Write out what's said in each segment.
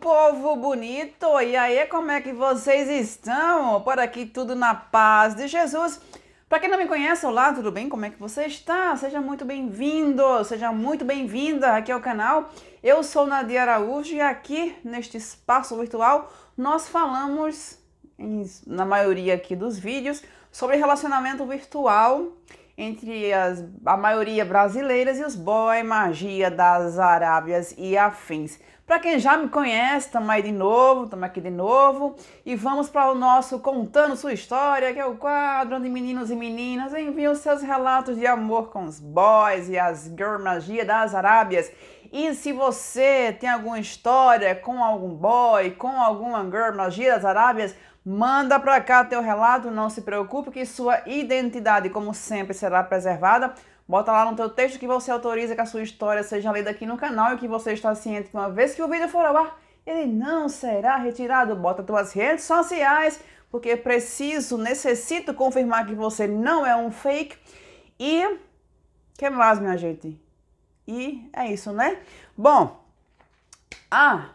povo bonito! E aí, como é que vocês estão? Por aqui tudo na paz de Jesus. Para quem não me conhece, olá, tudo bem? Como é que você está? Seja muito bem-vindo, seja muito bem-vinda aqui ao canal. Eu sou Nadia Araújo e aqui neste espaço virtual nós falamos, na maioria aqui dos vídeos, sobre relacionamento virtual entre as, a maioria brasileiras e os boy magia das Arábias e afins. Para quem já me conhece, estamos aí de novo, estamos aqui de novo e vamos para o nosso Contando Sua História, que é o quadro onde meninos e meninas enviam seus relatos de amor com os boys e as girl magia das Arábias. E se você tem alguma história com algum boy, com alguma girl magia das Arábias, Manda para cá teu relato, não se preocupe que sua identidade, como sempre, será preservada. Bota lá no teu texto que você autoriza que a sua história seja lida aqui no canal e que você está ciente que uma vez que o vídeo for ao ar, ele não será retirado. Bota tuas redes sociais, porque preciso, necessito confirmar que você não é um fake. E que mais, minha gente? E é isso, né? Bom, ah,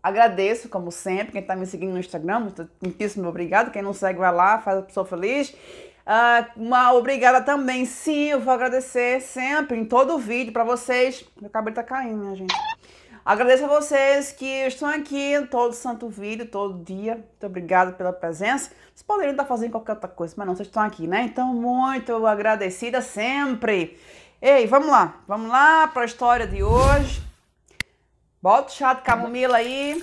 agradeço, como sempre, quem está me seguindo no Instagram, muitíssimo obrigado. Quem não segue, vai lá, faz a pessoa feliz. Ah, uma obrigada também. Sim, eu vou agradecer sempre em todo o vídeo para vocês. Meu cabelo tá caindo, minha gente. Agradeço a vocês que estão aqui todo santo vídeo, todo dia. Muito obrigada pela presença. Vocês poderiam estar fazendo qualquer outra coisa, mas não, vocês estão aqui, né? Então, muito agradecida sempre. Ei, vamos lá. Vamos lá para a história de hoje. Bota o chá de camomila aí.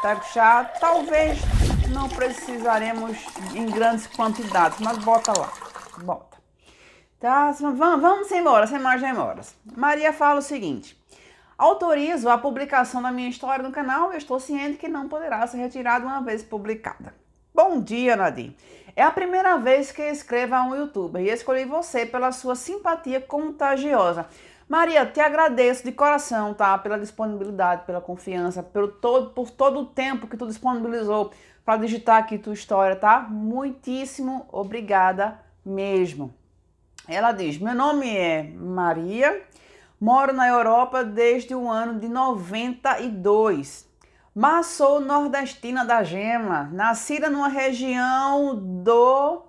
Pega o chá. Talvez não precisaremos em grandes quantidades, mas bota lá, bota. Tá, vamos, vamos embora, sem mais demoras. Maria fala o seguinte, autorizo a publicação da minha história no canal e estou ciente que não poderá ser retirada uma vez publicada. Bom dia, Nadir. É a primeira vez que escrevo a um youtuber e escolhi você pela sua simpatia contagiosa. Maria, te agradeço de coração, tá? Pela disponibilidade, pela confiança, pelo todo, por todo o tempo que tu disponibilizou para digitar aqui tua história, tá? Muitíssimo obrigada mesmo. Ela diz: Meu nome é Maria, moro na Europa desde o ano de 92, mas sou nordestina da Gema, nascida numa região do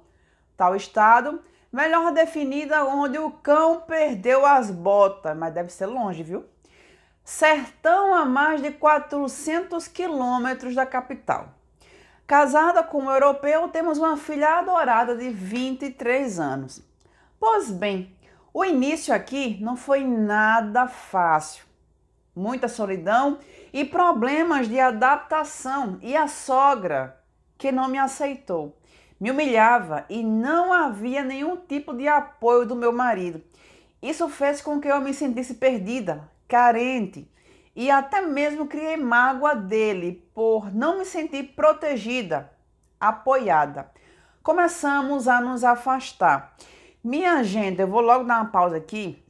tal estado, melhor definida onde o cão perdeu as botas, mas deve ser longe, viu? Sertão a mais de 400 quilômetros da capital. Casada com um europeu, temos uma filha adorada de 23 anos. Pois bem, o início aqui não foi nada fácil. Muita solidão e problemas de adaptação e a sogra que não me aceitou. Me humilhava e não havia nenhum tipo de apoio do meu marido. Isso fez com que eu me sentisse perdida, carente e até mesmo criei mágoa dele por não me sentir protegida, apoiada. Começamos a nos afastar. Minha agenda, eu vou logo dar uma pausa aqui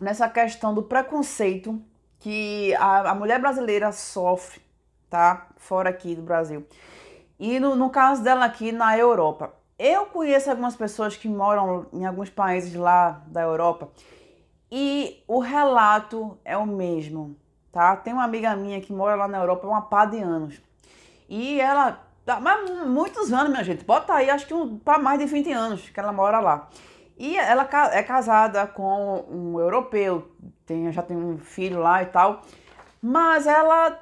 nessa questão do preconceito que a, a mulher brasileira sofre, tá? Fora aqui do Brasil. E no, no caso dela aqui na Europa. Eu conheço algumas pessoas que moram em alguns países lá da Europa e o relato é o mesmo tá? Tem uma amiga minha que mora lá na Europa há é uma pá de anos. E ela, mas muitos anos, minha gente, bota aí, acho que um, para mais de 20 anos que ela mora lá. E ela é casada com um europeu, tem, já tem um filho lá e tal. Mas ela,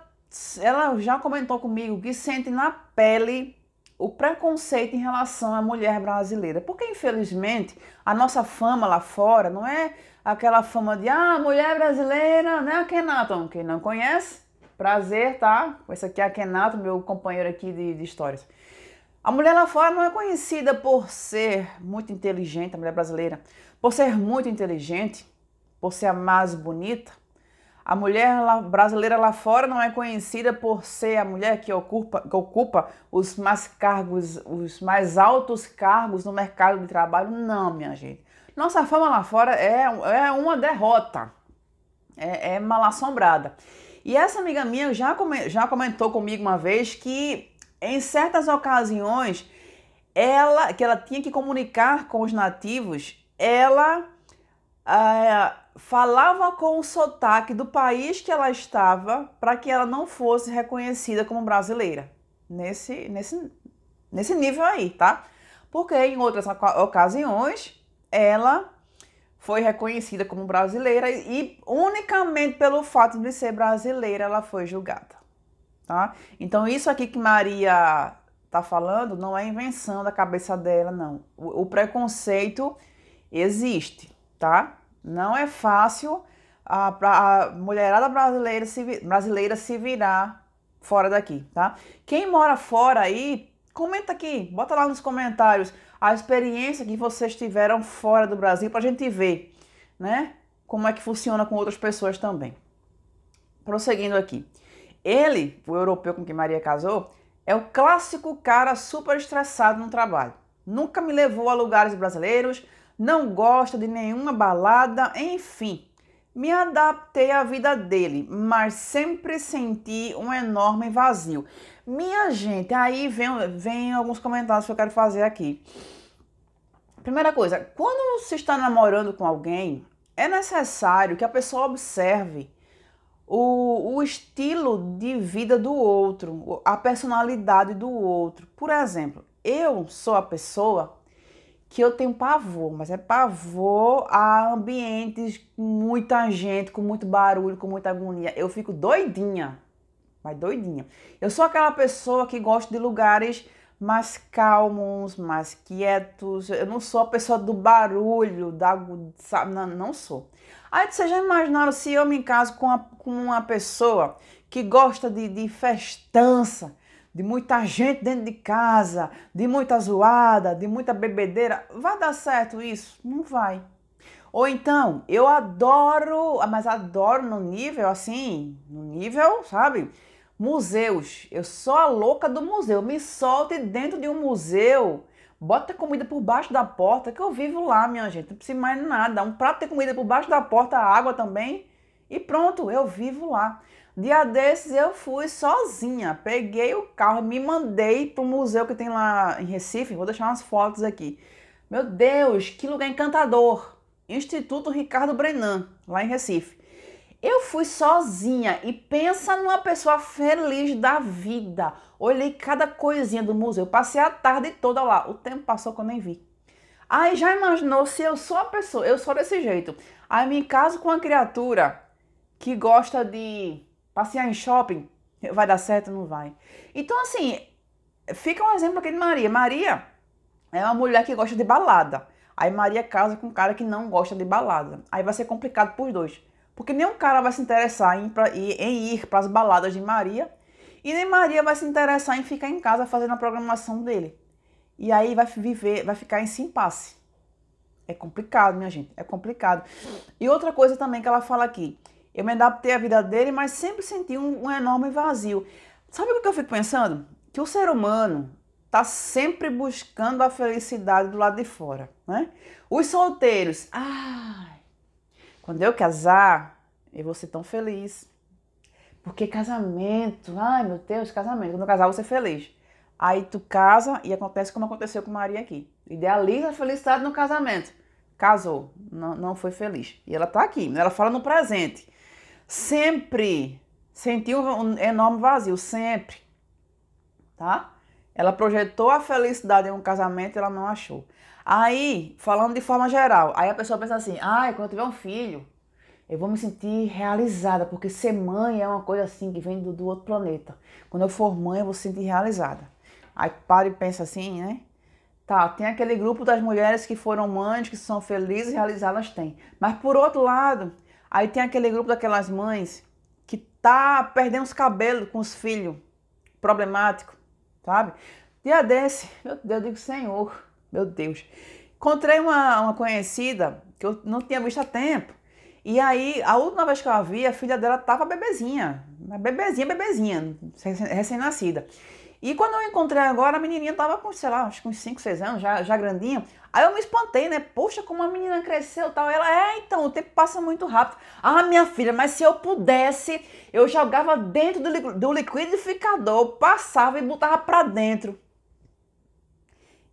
ela já comentou comigo que sente na pele o preconceito em relação à mulher brasileira. Porque, infelizmente, a nossa fama lá fora não é aquela fama de ah, mulher brasileira, né, a Kenaton? Quem não conhece, prazer, tá? Essa aqui é a Kenaton, meu companheiro aqui de, de histórias. A mulher lá fora não é conhecida por ser muito inteligente, a mulher brasileira, por ser muito inteligente, por ser a mais bonita, a mulher brasileira lá fora não é conhecida por ser a mulher que ocupa, que ocupa os mais cargos, os mais altos cargos no mercado de trabalho. Não, minha gente. Nossa fama lá fora é, é uma derrota. É, é mal assombrada. E essa amiga minha já, come, já comentou comigo uma vez que em certas ocasiões ela que ela tinha que comunicar com os nativos, ela ah, falava com o sotaque do país que ela estava para que ela não fosse reconhecida como brasileira. Nesse, nesse, nesse nível aí, tá? Porque em outras ocasiões ela foi reconhecida como brasileira e unicamente pelo fato de ser brasileira ela foi julgada, tá? Então isso aqui que Maria tá falando não é invenção da cabeça dela não. O, o preconceito existe, tá? Não é fácil a, a mulherada brasileira se, brasileira se virar fora daqui, tá? Quem mora fora aí, comenta aqui, bota lá nos comentários a experiência que vocês tiveram fora do Brasil para a gente ver, né? Como é que funciona com outras pessoas também. Prosseguindo aqui. Ele, o europeu com quem Maria casou, é o clássico cara super estressado no trabalho. Nunca me levou a lugares brasileiros, não gosta de nenhuma balada, enfim. Me adaptei à vida dele, mas sempre senti um enorme vazio. Minha gente, aí vem, vem alguns comentários que eu quero fazer aqui. Primeira coisa, quando se está namorando com alguém, é necessário que a pessoa observe o, o, estilo de vida do outro, a personalidade do outro. Por exemplo, eu sou a pessoa que eu tenho pavor, mas é pavor a ambientes com muita gente, com muito barulho, com muita agonia. Eu fico doidinha, mas doidinha. Eu sou aquela pessoa que gosta de lugares mais calmos, mais quietos. Eu não sou a pessoa do barulho, da sabe? Não, não sou. Aí vocês já imaginaram se eu me caso com uma, com uma pessoa que gosta de, de festança, de muita gente dentro de casa, de muita zoada, de muita bebedeira, vai dar certo isso? Não vai. Ou então, eu adoro, ah, mas adoro no nível assim, no nível, sabe? Museus. Eu sou a louca do museu. Me solte dentro de um museu. Bota comida por baixo da porta, que eu vivo lá, minha gente. Não precisa mais nada. Um prato de comida por baixo da porta, água também. E pronto, eu vivo lá. Dia desses eu fui sozinha, peguei o carro, me mandei para o museu que tem lá em Recife, vou deixar umas fotos aqui. Meu Deus, que lugar encantador! Instituto Ricardo Brenan, lá em Recife. Eu fui sozinha e pensa numa pessoa feliz da vida. Olhei cada coisinha do museu, passei a tarde toda lá. O tempo passou que eu nem vi. Aí já imaginou se eu sou a pessoa, eu sou desse jeito. Aí me caso com uma criatura que gosta de Passear em shopping vai dar certo? Não vai. Então, assim, fica um exemplo aqui de Maria. Maria é uma mulher que gosta de balada. Aí Maria casa com um cara que não gosta de balada. Aí vai ser complicado pros dois. Porque nenhum cara vai se interessar em, pra, em ir para as baladas de Maria. E nem Maria vai se interessar em ficar em casa fazendo a programação dele. E aí vai viver, vai ficar em simpasse. impasse. É complicado, minha gente. É complicado. E outra coisa também que ela fala aqui eu me adaptei à vida dele, mas sempre senti um, um enorme vazio. Sabe o que eu fico pensando? Que o ser humano está sempre buscando a felicidade do lado de fora, né? Os solteiros, ai, quando eu casar, eu vou ser tão feliz. Porque casamento, ai meu Deus, casamento, quando eu casar eu vou ser feliz. Aí tu casa e acontece como aconteceu com Maria aqui. Idealiza a felicidade no casamento. Casou, não, não foi feliz. E ela tá aqui, ela fala no presente sempre sentiu um enorme vazio, sempre, tá? Ela projetou a felicidade em um casamento e ela não achou. Aí, falando de forma geral, aí a pessoa pensa assim: ai, ah, quando eu tiver um filho, eu vou me sentir realizada, porque ser mãe é uma coisa assim que vem do, do outro planeta. Quando eu for mãe, eu vou me sentir realizada. Aí para e pensa assim, né? Tá, tem aquele grupo das mulheres que foram mães, que são felizes, realizadas, tem. Mas por outro lado, Aí tem aquele grupo daquelas mães que tá perdendo os cabelos com os filhos, problemático, sabe? Dia desse, meu Deus, eu digo, Senhor, meu Deus. Encontrei uma, uma conhecida que eu não tinha visto há tempo. E aí, a última vez que eu a vi, a filha dela tava bebezinha. Bebezinha, bebezinha, recém-nascida. E quando eu encontrei agora, a menininha tava com, sei lá, acho que uns 5, 6 anos, já, já grandinha. Aí eu me espantei, né? Poxa, como a menina cresceu tal. Ela, é, então, o tempo passa muito rápido. Ah, minha filha, mas se eu pudesse, eu jogava dentro do, do liquidificador, passava e botava pra dentro.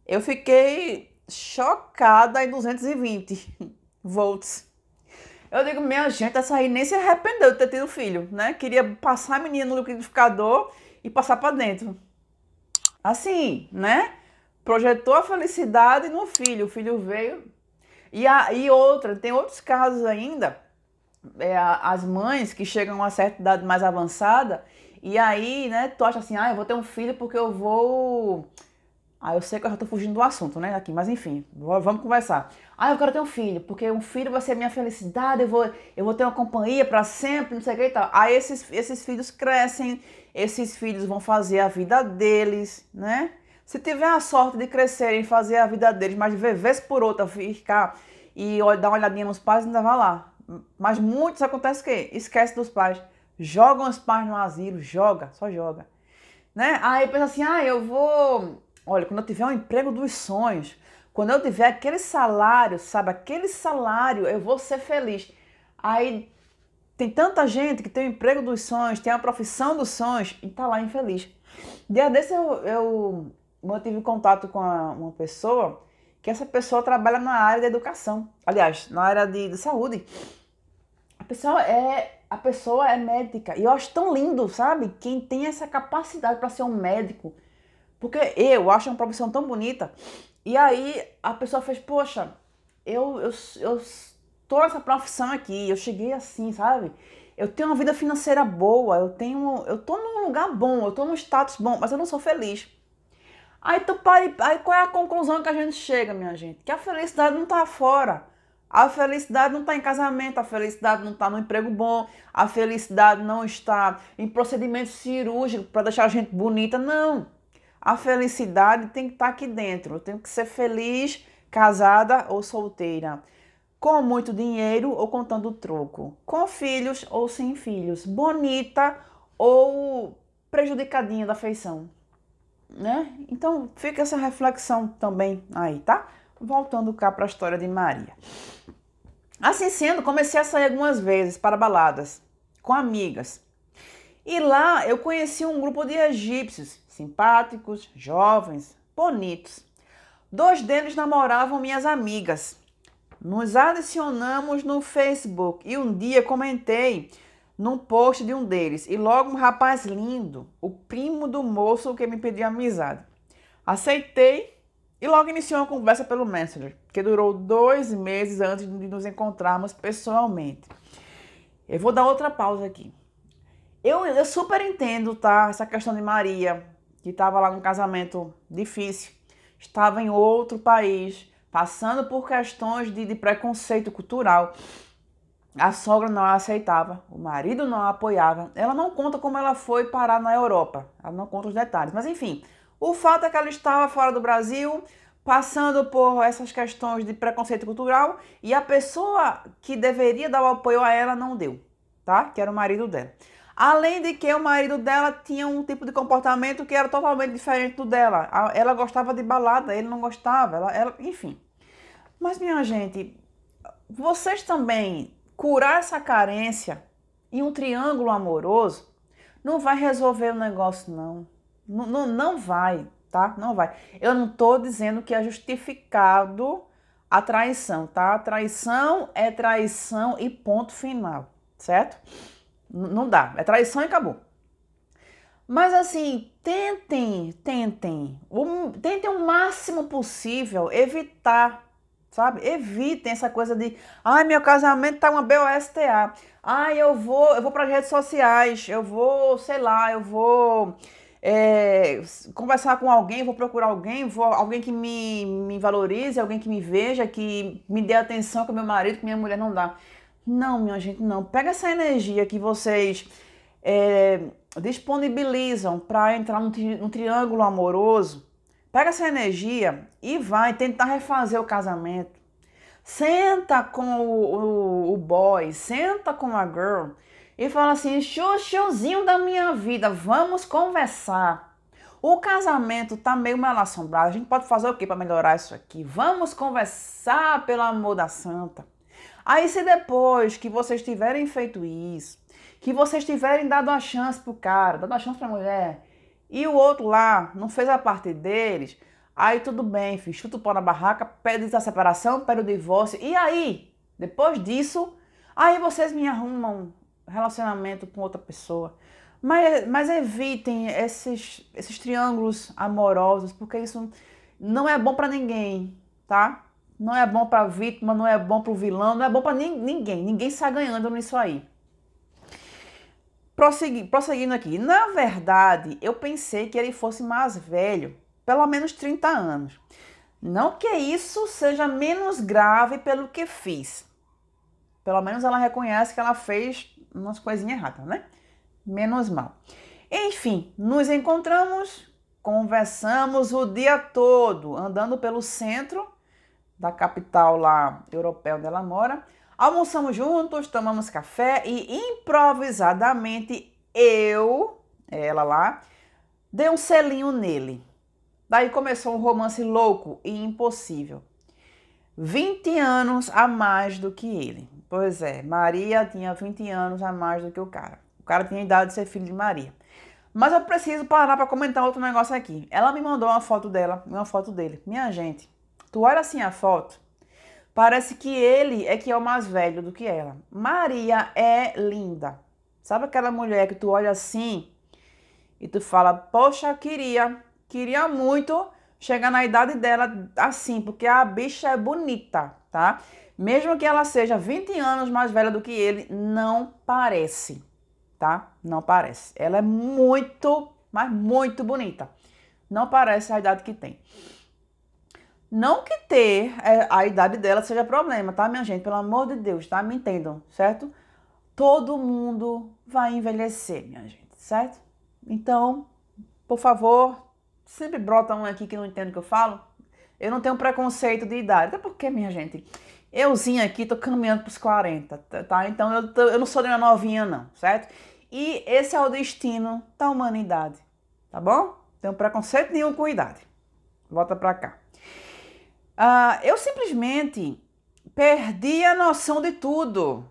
Eu fiquei chocada em 220 volts. Eu digo, minha gente, essa aí nem se arrependeu de ter tido filho, né? Queria passar a menina no liquidificador e passar para dentro. Assim, né? projetou a felicidade no filho, o filho veio. E, aí outra, tem outros casos ainda, é, as mães que chegam a uma certa idade mais avançada, e aí, né, tu acha assim, ah, eu vou ter um filho porque eu vou. Ah, eu sei que eu já tô fugindo do assunto, né, aqui, mas enfim, vamos conversar. Ah, eu quero ter um filho, porque um filho vai ser minha felicidade, eu vou, eu vou ter uma companhia para sempre, não sei o que e tal. Aí esses, esses filhos crescem, esses filhos vão fazer a vida deles, né? Se tiver a sorte de crescerem, fazer a vida deles, mas de vez por outra ficar e dar uma olhadinha nos pais, ainda vai lá. Mas muitos acontece que esquece dos pais. Jogam os pais no asilo, joga, só joga. Né? Aí pensa assim, ah, eu vou... Olha, quando eu tiver um emprego dos sonhos, quando eu tiver aquele salário, sabe, aquele salário, eu vou ser feliz. Aí tem tanta gente que tem o emprego dos sonhos, tem a profissão dos sonhos e tá lá infeliz. Dia desse eu, eu eu tive contato com uma pessoa que essa pessoa trabalha na área da educação, aliás, na área de, de saúde. A pessoa é a pessoa é médica e eu acho tão lindo, sabe? Quem tem essa capacidade para ser um médico, porque eu acho uma profissão tão bonita. E aí a pessoa fez, poxa, eu eu, eu tô nessa profissão aqui, eu cheguei assim, sabe? Eu tenho uma vida financeira boa, eu tenho, eu tô num lugar bom, eu tô num status bom, mas eu não sou feliz. Aí tu pare, aí qual é a conclusão que a gente chega, minha gente? Que a felicidade não está fora. A felicidade não está em casamento, a felicidade não está no emprego bom, a felicidade não está em procedimento cirúrgico para deixar a gente bonita, não. A felicidade tem que estar tá aqui dentro. Eu tenho que ser feliz, casada ou solteira. Com muito dinheiro ou contando troco. Com filhos ou sem filhos. Bonita ou prejudicadinha da feição né? Então fica essa reflexão também aí, tá? Voltando cá para a história de Maria. Assim sendo, comecei a sair algumas vezes para baladas com amigas. E lá eu conheci um grupo de egípcios simpáticos, jovens, bonitos. Dois deles namoravam minhas amigas. Nos adicionamos no Facebook e um dia comentei num post de um deles e logo um rapaz lindo, o primo do moço que me pediu amizade. Aceitei e logo iniciou uma conversa pelo Messenger, que durou dois meses antes de nos encontrarmos pessoalmente. Eu vou dar outra pausa aqui. Eu, eu super entendo, tá? Essa questão de Maria, que estava lá num casamento difícil, estava em outro país, passando por questões de, de preconceito cultural. A sogra não a aceitava, o marido não a apoiava. Ela não conta como ela foi parar na Europa. Ela não conta os detalhes. Mas enfim, o fato é que ela estava fora do Brasil, passando por essas questões de preconceito cultural e a pessoa que deveria dar o apoio a ela não deu, tá? Que era o marido dela. Além de que o marido dela tinha um tipo de comportamento que era totalmente diferente do dela. Ela gostava de balada, ele não gostava, ela, ela enfim. Mas minha gente, vocês também curar essa carência em um triângulo amoroso não vai resolver o negócio, não. Não, não, não vai, tá? Não vai. Eu não estou dizendo que é justificado a traição, tá? A traição é traição e ponto final, certo? N não dá. É traição e acabou. Mas assim, tentem, tentem, o, tentem o máximo possível evitar Sabe? Evitem essa coisa de, ai, meu casamento tá uma BOSTA. Ai, eu vou, eu vou para redes sociais, eu vou, sei lá, eu vou é, conversar com alguém, vou procurar alguém, vou, alguém que me, me valorize, alguém que me veja, que me dê atenção que meu marido, que minha mulher não dá. Não, minha gente, não. Pega essa energia que vocês é, disponibilizam para entrar no tri, num triângulo amoroso Pega essa energia e vai tentar refazer o casamento. Senta com o, o, o boy, senta com a girl e fala assim: chuchuzinho da minha vida, vamos conversar. O casamento tá meio mal assombrado. A gente pode fazer o que para melhorar isso aqui? Vamos conversar, pelo amor da santa. Aí, se depois que vocês tiverem feito isso, que vocês tiverem dado uma chance pro cara, dado uma chance pra mulher, e o outro lá não fez a parte deles, aí tudo bem, filho, chuta o pau na barraca, pede a separação, pede o divórcio. E aí, depois disso, aí vocês me arrumam relacionamento com outra pessoa. Mas, mas evitem esses, esses triângulos amorosos, porque isso não é bom para ninguém, tá? Não é bom para vítima, não é bom para o vilão, não é bom para ni ninguém. Ninguém sai ganhando nisso aí. Prossegui, prosseguindo aqui, na verdade, eu pensei que ele fosse mais velho, pelo menos 30 anos. Não que isso seja menos grave pelo que fiz. Pelo menos ela reconhece que ela fez umas coisinhas erradas, né? Menos mal. Enfim, nos encontramos, conversamos o dia todo, andando pelo centro da capital lá europeu onde ela mora Almoçamos juntos, tomamos café e improvisadamente eu, ela lá, dei um selinho nele. Daí começou um romance louco e impossível. 20 anos a mais do que ele. Pois é, Maria tinha 20 anos a mais do que o cara. O cara tinha idade de ser filho de Maria. Mas eu preciso parar para comentar outro negócio aqui. Ela me mandou uma foto dela, uma foto dele. Minha gente, tu olha assim a foto, Parece que ele é que é o mais velho do que ela. Maria é linda. Sabe aquela mulher que tu olha assim e tu fala: "Poxa, queria, queria muito chegar na idade dela assim, porque a bicha é bonita", tá? Mesmo que ela seja 20 anos mais velha do que ele, não parece, tá? Não parece. Ela é muito, mas muito bonita. Não parece a idade que tem. Não que ter é, a idade dela seja problema, tá, minha gente? Pelo amor de Deus, tá? Me entendam, certo? Todo mundo vai envelhecer, minha gente, certo? Então, por favor, sempre brota um aqui que não entende o que eu falo. Eu não tenho preconceito de idade. Até porque, minha gente, euzinha aqui tô caminhando pros 40, tá, tá? Então eu, tô, eu não sou de uma novinha, não, certo? E esse é o destino da humanidade, tá bom? Não Tenho preconceito nenhum com idade. Volta pra cá. Ah, eu simplesmente perdi a noção de tudo,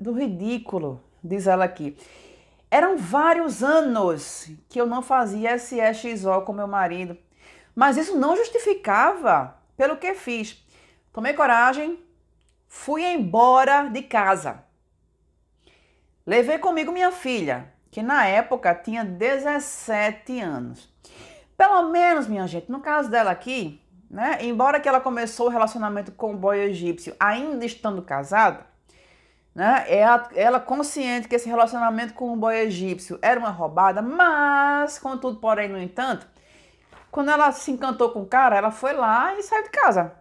do ridículo, diz ela aqui. Eram vários anos que eu não fazia SEXO com meu marido, mas isso não justificava pelo que fiz. Tomei coragem, fui embora de casa. Levei comigo minha filha, que na época tinha 17 anos. Pelo menos, minha gente, no caso dela aqui, né? Embora que ela começou o relacionamento com o boy egípcio ainda estando casada, né? ela, é ela consciente que esse relacionamento com o boy egípcio era uma roubada, mas, contudo, porém, no entanto, quando ela se encantou com o cara, ela foi lá e saiu de casa.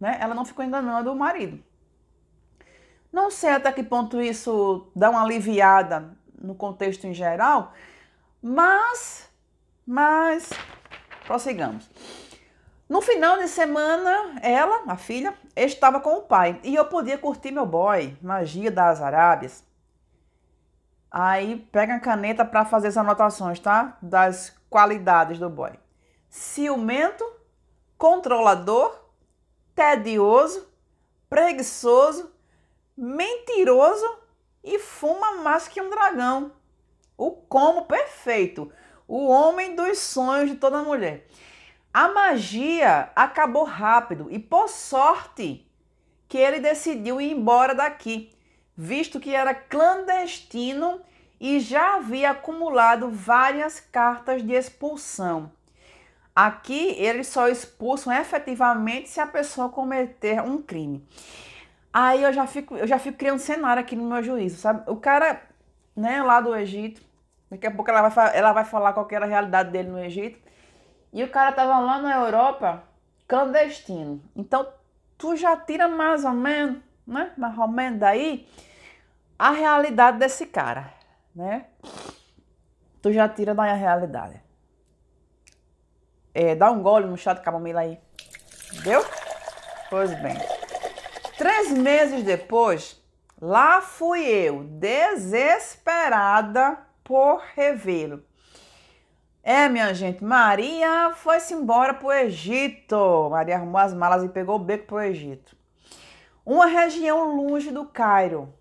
Né? Ela não ficou enganando o marido. Não sei até que ponto isso dá uma aliviada no contexto em geral, mas, mas, prossigamos. No final de semana, ela, a filha, estava com o pai e eu podia curtir meu boy, magia das Arábias. Aí pega a caneta para fazer as anotações, tá? Das qualidades do boy. Ciumento, controlador, tedioso, preguiçoso, mentiroso e fuma mais que um dragão. O como perfeito, o homem dos sonhos de toda mulher. A magia acabou rápido e, por sorte, que ele decidiu ir embora daqui, visto que era clandestino e já havia acumulado várias cartas de expulsão. Aqui eles só expulsam efetivamente se a pessoa cometer um crime. Aí eu já fico, eu já fico criando cenário aqui no meu juízo, sabe? O cara, né, lá do Egito, daqui a pouco ela vai, ela vai falar qual era a realidade dele no Egito. E o cara tava lá na Europa, clandestino. Então, tu já tira mais ou menos, né? Mais ou menos daí a realidade desse cara, né? Tu já tira daí a realidade. É, dá um gole no chá de camomila aí. Deu? Pois bem. Três meses depois, lá fui eu, desesperada por revê-lo. É, minha gente, Maria foi-se embora pro Egito. Maria arrumou as malas e pegou o beco pro Egito. Uma região longe do Cairo.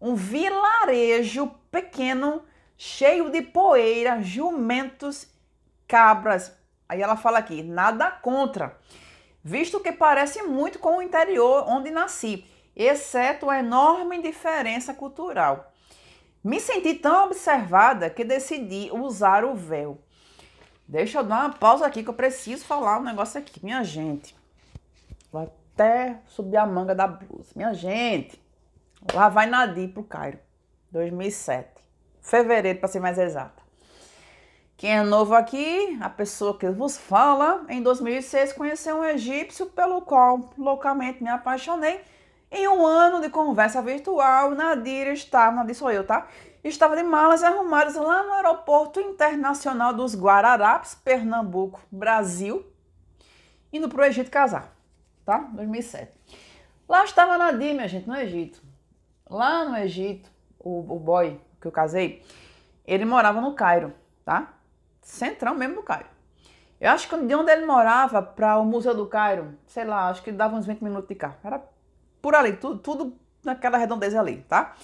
Um vilarejo pequeno, cheio de poeira, jumentos, cabras. Aí ela fala aqui, nada contra, visto que parece muito com o interior onde nasci, exceto a enorme diferença cultural. Me senti tão observada que decidi usar o véu. Deixa eu dar uma pausa aqui que eu preciso falar um negócio aqui. Minha gente, vou até subir a manga da blusa. Minha gente, lá vai Nadir pro Cairo, 2007. Fevereiro, para ser mais exata. Quem é novo aqui, a pessoa que vos fala, em 2006 conheceu um egípcio pelo qual loucamente me apaixonei. Em um ano de conversa virtual, Nadir estava, Nadir sou eu, tá? estava de malas arrumadas lá no Aeroporto Internacional dos Guararapes, Pernambuco, Brasil, indo para o Egito casar, tá? 2007. Lá estava Nadir, minha gente, no Egito. Lá no Egito, o, o boy que eu casei, ele morava no Cairo, tá? Centrão mesmo do Cairo. Eu acho que de onde ele morava para o Museu do Cairo, sei lá, acho que dava uns 20 minutos de carro. Era por ali, tudo, tudo naquela redondeza ali, tá?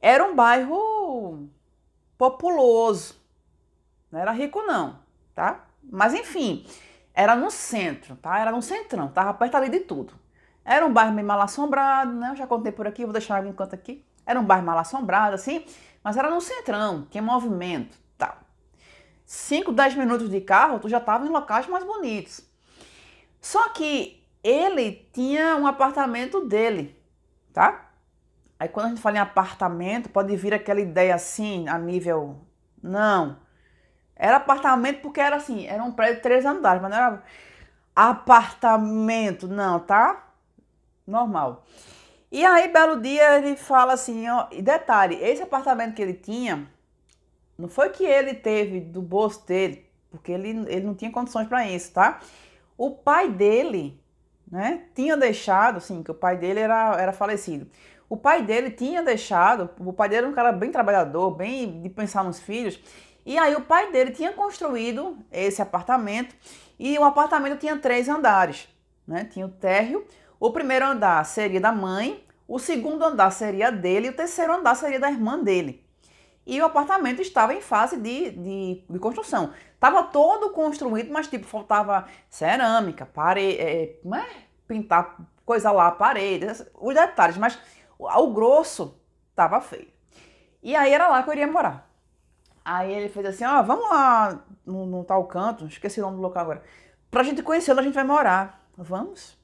Era um bairro populoso, não era rico não, tá? Mas enfim, era no centro, tá? Era no centrão, tava perto ali de tudo. Era um bairro meio mal assombrado, né? Eu já contei por aqui, vou deixar algum canto aqui. Era um bairro mal assombrado, assim, mas era no centrão, que movimento, tal. Tá. 5, minutos de carro, tu já tava em locais mais bonitos. Só que ele tinha um apartamento dele, tá? Aí quando a gente fala em apartamento, pode vir aquela ideia assim, a nível. Não. Era apartamento porque era assim, era um prédio de três andares, mas não era apartamento, não, tá? Normal. E aí, belo dia, ele fala assim, ó, e detalhe, esse apartamento que ele tinha, não foi que ele teve do bolso dele, porque ele, ele não tinha condições para isso, tá? O pai dele, né, tinha deixado, assim, que o pai dele era, era falecido o pai dele tinha deixado, o pai dele era um cara bem trabalhador, bem de pensar nos filhos, e aí o pai dele tinha construído esse apartamento e o apartamento tinha três andares, né? Tinha o térreo, o primeiro andar seria da mãe, o segundo andar seria dele e o terceiro andar seria da irmã dele. E o apartamento estava em fase de, de, de construção. Estava todo construído, mas tipo, faltava cerâmica, parede, eh, eh, é, pintar coisa lá, parede, os detalhes, mas o grosso tava feio. E aí era lá que eu iria morar. Aí ele fez assim, ó, oh, vamos lá no, no tal canto, esqueci o nome do local agora. Pra gente conhecer onde a gente vai morar. Vamos?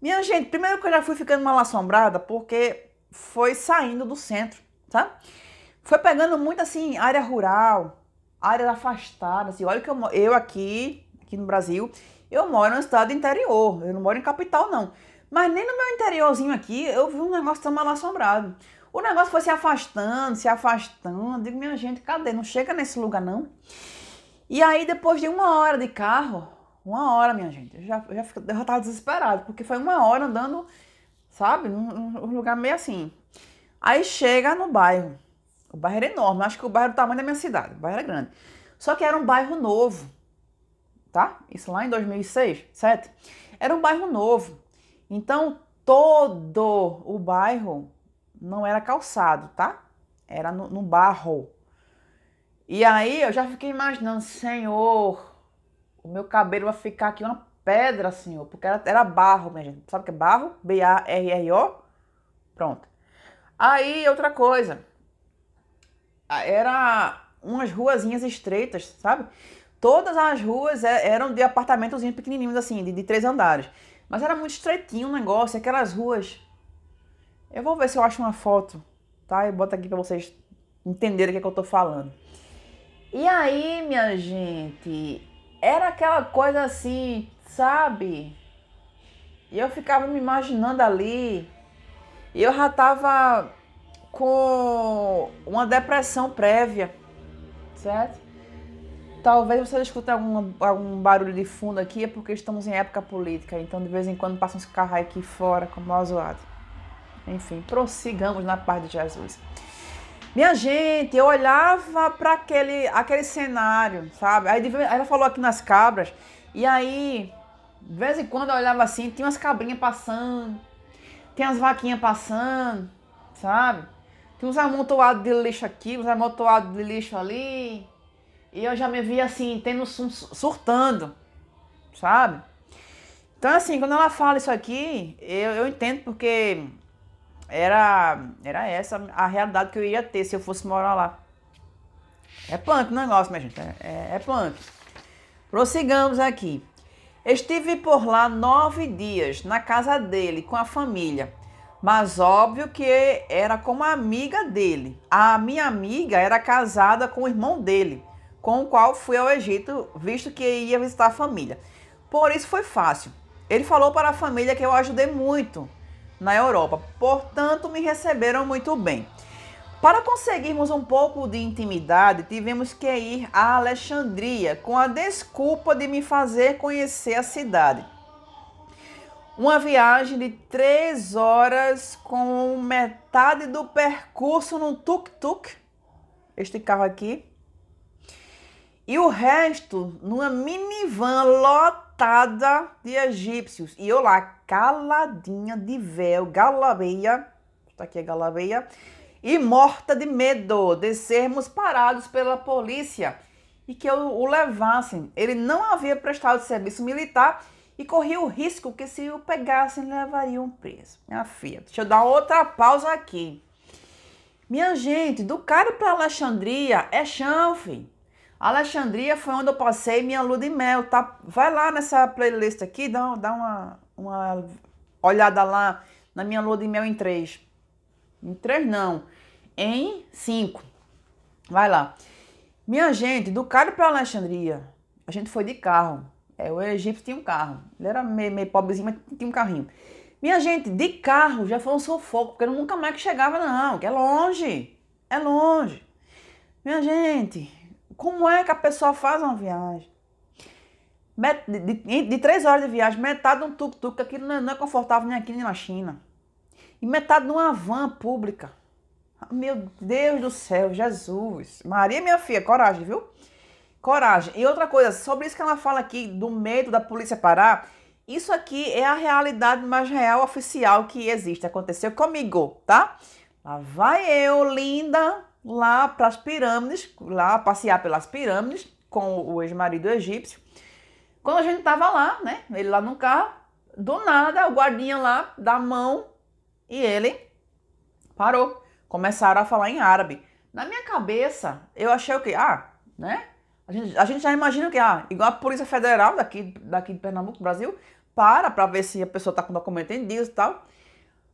Minha gente, primeiro que eu já fui ficando mal assombrada, porque foi saindo do centro, tá? Foi pegando muito assim, área rural, áreas afastadas. Assim, olha que eu, eu aqui, aqui no Brasil, eu moro no estado interior, eu não moro em capital, não. Mas nem no meu interiorzinho aqui eu vi um negócio tão mal assombrado. O negócio foi se afastando, se afastando. Digo, minha gente, cadê? Não chega nesse lugar, não. E aí, depois de uma hora de carro, uma hora, minha gente, eu já, eu já, eu já tava desesperado, porque foi uma hora andando, sabe, num, num lugar meio assim. Aí chega no bairro. O bairro era enorme, acho que o bairro era do tamanho da minha cidade, o bairro era grande. Só que era um bairro novo, tá? Isso lá em 2006, 2007. Era um bairro novo. Então, todo o bairro não era calçado, tá? Era no, no barro. E aí eu já fiquei imaginando, Senhor, o meu cabelo vai ficar aqui uma pedra, Senhor, porque era, era barro, minha gente. Sabe o que é barro? B-A-R-R-O. Pronto. Aí, outra coisa. Ah, era umas ruazinhas estreitas, sabe? Todas as ruas é, eram de apartamentozinhos pequenininhos, assim, de, de três andares. Mas era muito estreitinho o negócio, aquelas ruas. Eu vou ver se eu acho uma foto, tá? E boto aqui para vocês entenderem o que, é que eu tô falando. E aí, minha gente, era aquela coisa assim, sabe? E eu ficava me imaginando ali. E eu já tava com uma depressão prévia, certo? Talvez você escute algum, algum barulho de fundo aqui, é porque estamos em época política, então de vez em quando passam uns carros aqui fora, como mal zoado. Enfim, prossigamos na paz de Jesus. Minha gente, eu olhava para aquele, aquele cenário, sabe? Aí ela falou aqui nas cabras, e aí, de vez em quando eu olhava assim, tinha umas cabrinhas passando, tem as vaquinhas passando, sabe? Tem uns amontoados de lixo aqui, uns amontoados de lixo ali. E eu já me vi assim, tendo surtando, sabe? Então, assim, quando ela fala isso aqui, eu, eu entendo porque era, era essa a realidade que eu ia ter se eu fosse morar lá. É punk o negócio, minha gente. É, é, é punk. Prossigamos aqui. Estive por lá nove dias, na casa dele, com a família. Mas óbvio que era com uma amiga dele. A minha amiga era casada com o irmão dele com o qual fui ao Egito, visto que ia visitar a família. Por isso foi fácil. Ele falou para a família que eu ajudei muito na Europa, portanto me receberam muito bem. Para conseguirmos um pouco de intimidade, tivemos que ir a Alexandria com a desculpa de me fazer conhecer a cidade. Uma viagem de três horas com metade do percurso no tuk-tuk, este carro aqui, e o resto numa minivan lotada de egípcios. E eu lá, caladinha de véu, galabeia, está aqui a galabeia, e morta de medo de sermos parados pela polícia e que eu o levassem. Ele não havia prestado serviço militar e corria o risco que se o pegassem levariam preso. Minha filha, deixa eu dar outra pausa aqui. Minha gente, do Cairo para Alexandria é chão, filho. Alexandria foi onde eu passei minha lua de mel, tá? Vai lá nessa playlist aqui, dá, dá uma, uma olhada lá na minha lua de mel em três. Em três não, em cinco. Vai lá. Minha gente, do Cairo para Alexandria, a gente foi de carro. É, o egípcio tinha um carro. Ele era meio, meio pobrezinho, mas tinha um carrinho. Minha gente, de carro já foi um sufoco, porque eu nunca mais que chegava, não, que é longe. É longe. Minha gente, como é que a pessoa faz uma viagem? De, de, de três horas de viagem, metade de um tuk-tuk, aquilo é, não é, confortável nem aqui nem na China. E metade de uma van pública. Ah, meu Deus do céu, Jesus. Maria, minha filha, coragem, viu? Coragem. E outra coisa, sobre isso que ela fala aqui, do medo da polícia parar, isso aqui é a realidade mais real, oficial que existe. Aconteceu comigo, tá? Lá vai eu, linda, lá para as pirâmides, lá passear pelas pirâmides com o ex-marido egípcio. Quando a gente estava lá, né? Ele lá no carro, do nada, o guardinha lá da mão e ele parou. Começaram a falar em árabe. Na minha cabeça, eu achei o quê? Ah, né? A gente, a gente já imagina o quê? Ah, igual a Polícia Federal daqui, daqui de Pernambuco, Brasil, para para ver se a pessoa está com documento em dia e tal.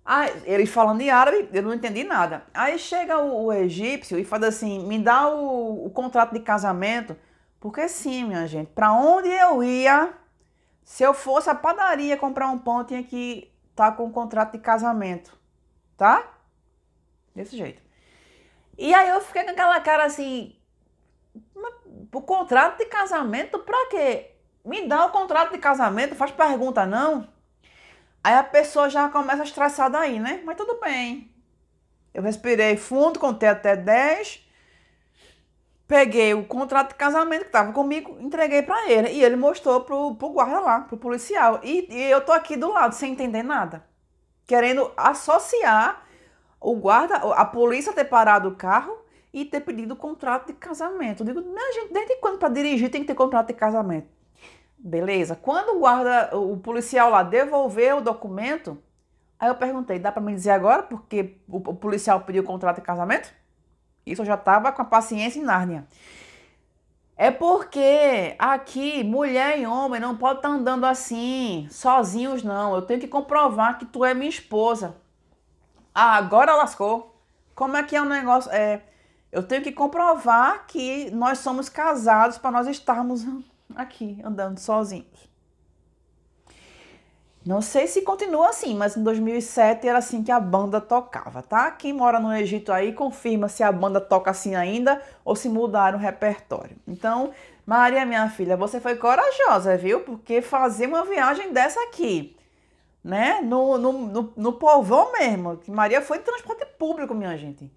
Aí, ele falando em árabe, eu não entendi nada. Aí chega o, o egípcio e fala assim: me dá o, o, contrato de casamento. Porque sim, minha gente, para onde eu ia, se eu fosse à padaria comprar um pão, tinha que estar tá com o contrato de casamento. Tá? Desse jeito. E aí eu fiquei com aquela cara assim: o contrato de casamento pra quê? Me dá o contrato de casamento, faz pergunta não. Aí a pessoa já começa estressada aí, né? Mas tudo bem. Eu respirei fundo, contei até 10. Peguei o contrato de casamento que estava comigo, entreguei para ele. E ele mostrou pro, pro guarda lá, pro policial. E, e eu tô aqui do lado, sem entender nada. Querendo associar o guarda, a polícia ter parado o carro e ter pedido o contrato de casamento. Eu digo, minha gente, desde quando para dirigir tem que ter contrato de casamento? Beleza. Quando o guarda, o policial lá devolveu o documento, aí eu perguntei: dá para me dizer agora porque o, o policial pediu contrato de casamento? Isso eu já tava com a paciência em Nárnia. É porque aqui mulher e homem não pode estar tá andando assim, sozinhos não. Eu tenho que comprovar que tu é minha esposa. Ah, agora lascou. Como é que é o negócio? É, eu tenho que comprovar que nós somos casados para nós estarmos aqui andando sozinhos. Não sei se continua assim, mas em 2007 era assim que a banda tocava, tá? Quem mora no Egito aí confirma se a banda toca assim ainda ou se mudaram o repertório. Então, Maria, minha filha, você foi corajosa, viu? Porque fazer uma viagem dessa aqui, né? No, no, no, no povão mesmo. Maria foi de transporte público, minha gente.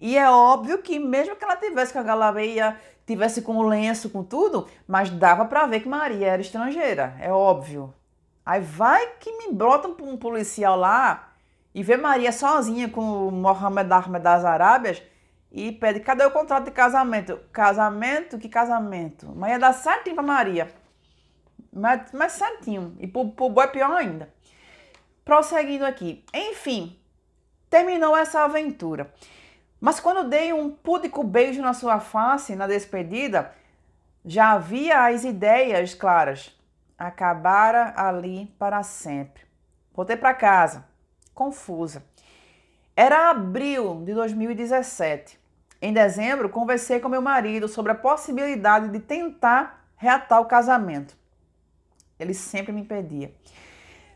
E é óbvio que mesmo que ela tivesse com a galera, tivesse com o lenço, com tudo, mas dava para ver que Maria era estrangeira, é óbvio. Aí vai que me brota um policial lá e vê Maria sozinha com o Mohamed Ahmed das Arábias e pede: cadê o contrato de casamento? Casamento? Que casamento? Mas ia dar certinho pra Maria. Mas, mas certinho. E pro, pro boy é pior ainda. Prosseguindo aqui. Enfim, terminou essa aventura. Mas quando dei um púdico beijo na sua face na despedida, já havia as ideias claras. Acabara ali para sempre. Voltei para casa, confusa. Era abril de 2017. Em dezembro, conversei com meu marido sobre a possibilidade de tentar reatar o casamento. Ele sempre me pedia.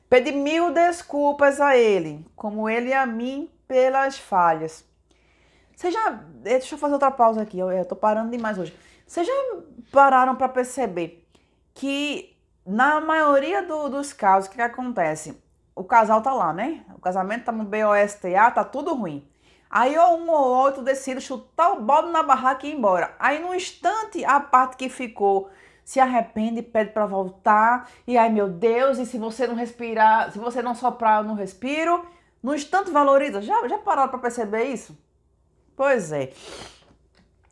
Pedi mil desculpas a ele, como ele a mim, pelas falhas. Você já. Eh, deixa eu fazer outra pausa aqui, eu, eu tô parando demais hoje. Vocês já pararam para perceber que na maioria do, dos casos, o que, que, acontece? O casal tá lá, né? O casamento tá no BOSTA, tá tudo ruim. Aí ou um ou outro decide chutar o bolo na barraca e ir embora. Aí no instante, a parte que ficou se arrepende, pede para voltar. E ai meu Deus, e se você não respirar, se você não soprar, eu não respiro. No instante valoriza. Já, já pararam para perceber isso? Pois é.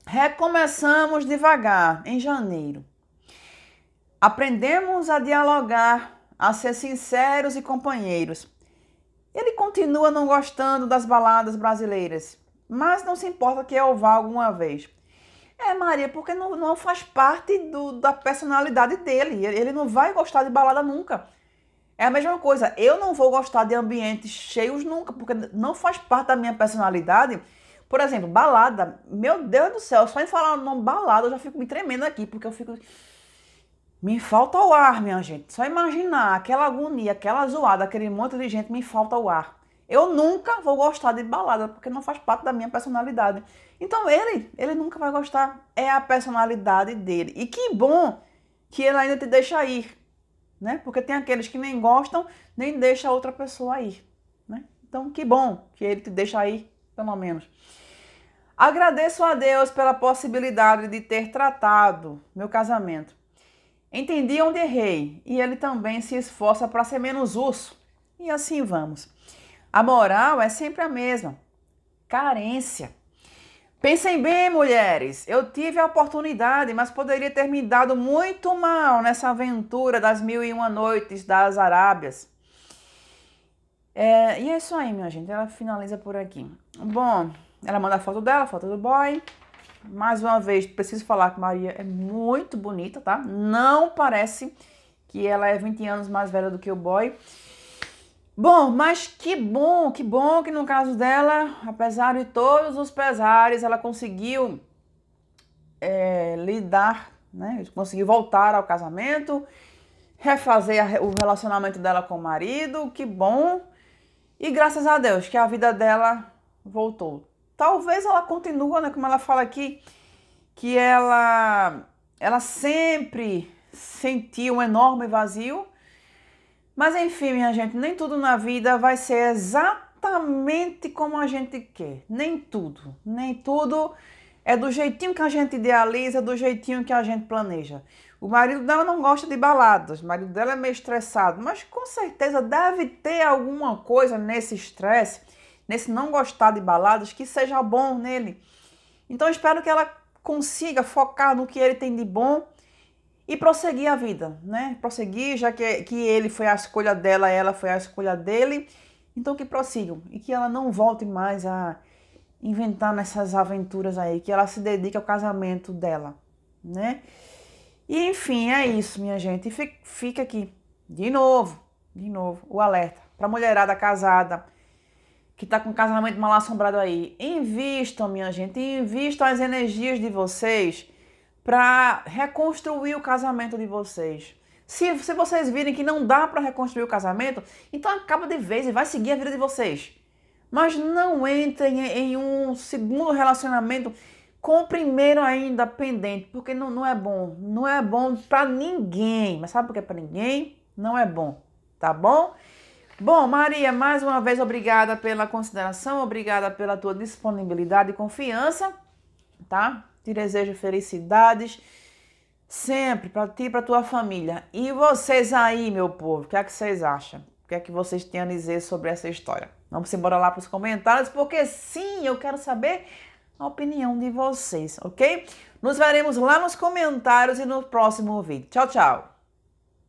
Recomeçamos devagar em janeiro. Aprendemos a dialogar, a ser sinceros e companheiros. Ele continua não gostando das baladas brasileiras, mas não se importa que eu vá alguma vez. É, Maria, porque não, não faz parte do, da personalidade dele. Ele não vai gostar de balada nunca. É a mesma coisa. Eu não vou gostar de ambientes cheios nunca, porque não faz parte da minha personalidade por exemplo, balada. Meu Deus do céu, só em falar o nome balada eu já fico me tremendo aqui, porque eu fico. Me falta o ar, minha gente. Só imaginar aquela agonia, aquela zoada, aquele monte de gente, me falta o ar. Eu nunca vou gostar de balada, porque não faz parte da minha personalidade. Então ele, ele nunca vai gostar. É a personalidade dele. E que bom que ele ainda te deixa ir, né? Porque tem aqueles que nem gostam, nem deixa outra pessoa ir, né? Então que bom que ele te deixa ir pelo menos. Agradeço a Deus pela possibilidade de ter tratado meu casamento. Entendi onde errei e ele também se esforça para ser menos urso. E assim vamos. A moral é sempre a mesma: carência. Pensem bem, mulheres. Eu tive a oportunidade, mas poderia ter me dado muito mal nessa aventura das mil e uma noites das Arábias. É, e é isso aí, minha gente. Ela finaliza por aqui. Bom, ela manda a foto dela, a foto do boy. Mais uma vez, preciso falar que Maria é muito bonita, tá? Não parece que ela é 20 anos mais velha do que o boy. Bom, mas que bom, que bom que no caso dela, apesar de todos os pesares, ela conseguiu é, lidar, né? Conseguiu voltar ao casamento, refazer o relacionamento dela com o marido. Que bom e graças a Deus que a vida dela voltou. Talvez ela continue, né, como ela fala aqui, que ela ela sempre sentiu um enorme vazio. Mas enfim, minha gente, nem tudo na vida vai ser exatamente como a gente quer. Nem tudo, nem tudo é do jeitinho que a gente idealiza, do jeitinho que a gente planeja. O marido dela não gosta de baladas, o marido dela é meio estressado, mas com certeza deve ter alguma coisa nesse estresse, nesse não gostar de baladas, que seja bom nele. Então espero que ela consiga focar no que ele tem de bom e prosseguir a vida, né? Prosseguir, já que, que ele foi a escolha dela, ela foi a escolha dele. Então que prossigam e que ela não volte mais a inventar nessas aventuras aí, que ela se dedique ao casamento dela, né? E enfim, é isso, minha gente. E fica aqui, de novo, de novo, o alerta para mulherada casada que está com casamento mal assombrado aí. Invistam, minha gente, invistam as energias de vocês para reconstruir o casamento de vocês. Se, se vocês virem que não dá para reconstruir o casamento, então acaba de vez e vai seguir a vida de vocês. Mas não entrem em um segundo relacionamento com o primeiro ainda pendente, porque não, não é bom. Não é bom para ninguém. Mas sabe por que é para ninguém? Não é bom, tá bom? Bom, Maria, mais uma vez obrigada pela consideração, obrigada pela tua disponibilidade e confiança, tá? Te desejo felicidades sempre para ti e para tua família. E vocês aí, meu povo, o que é que vocês acham? O que é que vocês têm a dizer sobre essa história? Vamos embora lá para os comentários, porque sim, eu quero saber a opinião de vocês, ok? Nos veremos lá nos comentários e no próximo vídeo. Tchau, tchau!